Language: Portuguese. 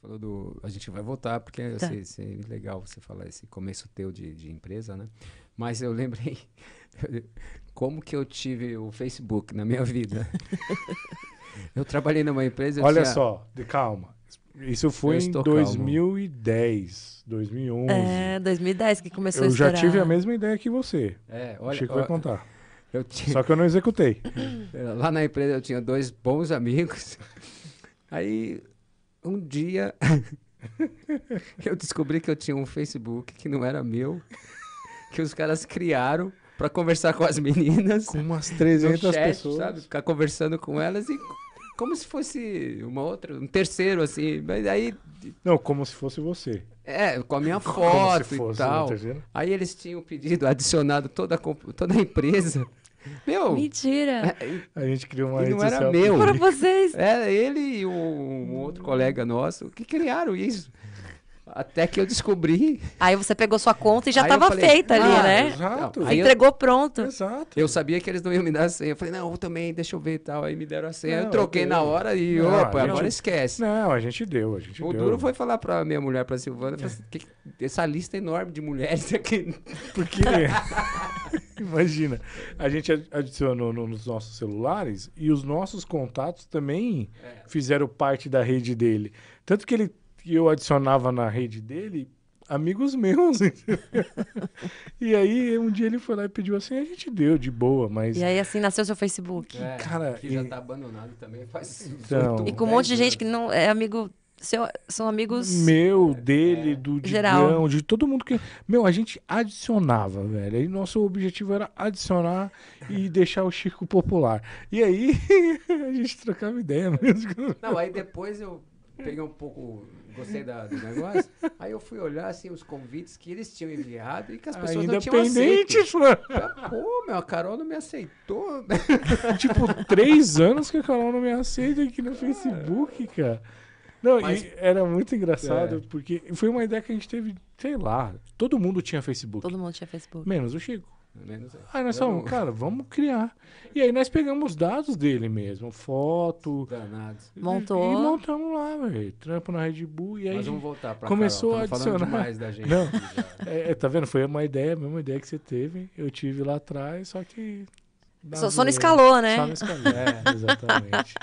falou do. A gente vai voltar, porque tá. legal você falar esse começo teu de, de empresa, né? Mas eu lembrei como que eu tive o Facebook na minha vida. eu trabalhei numa empresa. Olha tinha... só, de calma. Isso foi em 2010, calmo. 2011. É, 2010 que começou eu a Eu já tive a mesma ideia que você. É, olha, o Chico vai contar. Tinha... Só que eu não executei. Lá na empresa eu tinha dois bons amigos. Aí um dia eu descobri que eu tinha um Facebook que não era meu, que os caras criaram para conversar com as meninas. Com umas 300 chat, pessoas. Sabe? Ficar conversando com elas e como se fosse uma outra, um terceiro, assim. Mas aí. Não, como se fosse você. É, com a minha foto e tal. Um aí eles tinham pedido, adicionado toda a, toda a empresa meu. Mentira. A gente criou uma e não era meu. Para vocês. É, ele e um, um outro colega nosso que criaram isso. Até que eu descobri. Aí você pegou sua conta e já estava feita ah, ali, né? Exato. Aí entregou pronto. Exato. Eu sabia que eles não iam me dar a senha. Eu falei, não, eu também, deixa eu ver e tal. Aí me deram a senha. Não, eu troquei eu... na hora e, não, opa, gente... agora esquece. Não, a gente deu, a gente o deu. O duro foi falar pra minha mulher, pra Silvana, é. Assim, essa lista enorme de mulheres aqui. por quê? Imagina. A gente adicionou nos nossos celulares e os nossos contatos também é. fizeram parte da rede dele. Tanto que ele, eu adicionava na rede dele amigos meus. e aí, um dia ele foi lá e pediu assim, a gente deu de boa, mas. E aí, assim, nasceu seu Facebook. É, cara, que e... já tá abandonado também faz. Então... e com um monte de gente que não é amigo seu, são amigos. Meu, dele, é, do geral. Digão, de todo mundo que. Meu, a gente adicionava, velho. aí nosso objetivo era adicionar e deixar o Chico popular. E aí, a gente trocava ideia mesmo. Não, aí depois eu peguei um pouco gostei da, do negócio. Aí eu fui olhar assim, os convites que eles tinham enviado e que as pessoas Ainda não tinham aceito. Pô, meu, a Carol não me aceitou. tipo, três anos que a Carol não me aceita aqui no Facebook, cara. Não, Mas... era muito engraçado, é. porque foi uma ideia que a gente teve, sei lá, todo mundo tinha Facebook. Todo mundo tinha Facebook. Menos o Chico. Menos aí nós falamos, cara, vamos criar. E aí nós pegamos dados dele mesmo, foto. Danados. Montou. E, montamos lá, velho. Trampo na Red Bull. E aí Mas vamos voltar pra Começou Carol. a adicionar. mais da gente. Não. É, é, tá vendo? Foi uma ideia, a mesma ideia que você teve. Eu tive lá atrás, só que. Só, só não escalou, né? Só não escalou. É, exatamente.